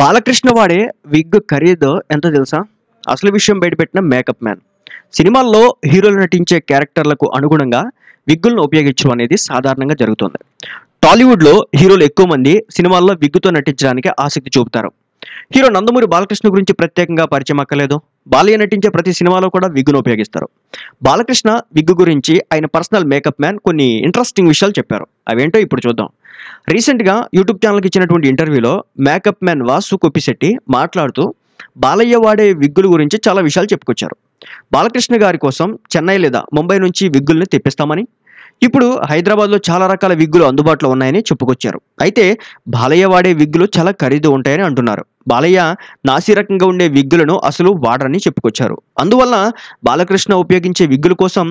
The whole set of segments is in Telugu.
బాలకృష్ణ వాడే విగ్ ఖరీదు ఎంత తెలుసా అసలు విషయం బయటపెట్టిన మేకప్ మ్యాన్ సినిమాల్లో హీరోలు నటించే క్యారెక్టర్లకు అనుగుణంగా విగ్గులను ఉపయోగించడం అనేది సాధారణంగా జరుగుతుంది టాలీవుడ్లో హీరోలు ఎక్కువ మంది సినిమాల్లో విగ్గుతో నటించడానికి ఆసక్తి చూపుతారు హీరో నందమూరి బాలకృష్ణ గురించి ప్రత్యేకంగా పరిచయం అక్కలేదు బాలయ్య నటించే ప్రతి సినిమాలో కూడా విగ్గును ఉపయోగిస్తారు బాలకృష్ణ విగ్గు గురించి ఆయన పర్సనల్ మేకప్ మ్యాన్ కొన్ని ఇంట్రెస్టింగ్ విషయాలు చెప్పారు అవేంటో ఇప్పుడు చూద్దాం రీసెంట్గా యూట్యూబ్ ఛానల్కి ఇచ్చినటువంటి ఇంటర్వ్యూలో మేకప్ మ్యాన్ వాసు కొప్పిశెట్టి మాట్లాడుతూ బాలయ్య వాడే విగ్గుల గురించి చాలా విషయాలు చెప్పుకొచ్చారు బాలకృష్ణ గారి కోసం చెన్నై లేదా ముంబై నుంచి విగ్గుల్ని తెప్పిస్తామని ఇప్పుడు హైదరాబాద్లో చాలా రకాల విగ్గులు అందుబాటులో ఉన్నాయని చెప్పుకొచ్చారు అయితే బాలయ్య వాడే విగ్గులు చాలా ఖరీదు ఉంటాయని అంటున్నారు బాలయ్య నాసిరకంగా ఉండే విగ్గులను అసలు వాడరని చెప్పుకొచ్చారు అందువల్ల బాలకృష్ణ ఉపయోగించే విగ్గుల కోసం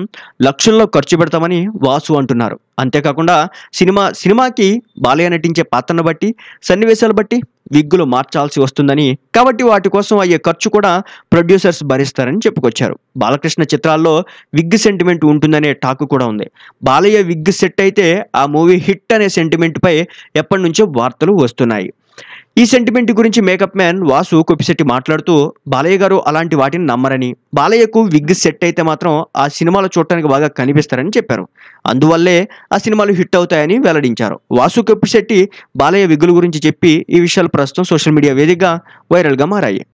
లక్షల్లో ఖర్చు పెడతామని వాసు అంటున్నారు అంతేకాకుండా సినిమా సినిమాకి బాలయ్య నటించే పాత్రను బట్టి సన్నివేశాలు బట్టి విగ్గులు మార్చాల్సి వస్తుందని కాబట్టి వాటి కోసం అయ్యే ఖర్చు కూడా ప్రొడ్యూసర్స్ భరిస్తారని చెప్పుకొచ్చారు బాలకృష్ణ చిత్రాల్లో విగ్ సెంటిమెంట్ ఉంటుందనే టాక్ కూడా ఉంది బాలయ్య విగ్ సెట్ అయితే ఆ మూవీ హిట్ అనే సెంటిమెంట్పై ఎప్పటి నుంచో వార్తలు వస్తున్నాయి ఈ సెంటిమెంట్ గురించి మేకప్ మ్యాన్ వాసు కొప్పిశెట్టి మాట్లాడుతూ బాలయ్య గారు అలాంటి వాటిని నమ్మరని బాలయ్యకు విగ్ సెట్ అయితే మాత్రం ఆ సినిమాలు చూడటానికి బాగా కనిపిస్తారని చెప్పారు అందువల్లే ఆ సినిమాలు హిట్ అవుతాయని వెల్లడించారు వాసు కొప్పిశెట్టి బాలయ్య విగ్గుల గురించి చెప్పి ఈ విషయాలు ప్రస్తుతం సోషల్ మీడియా వేదికగా వైరల్గా మారాయి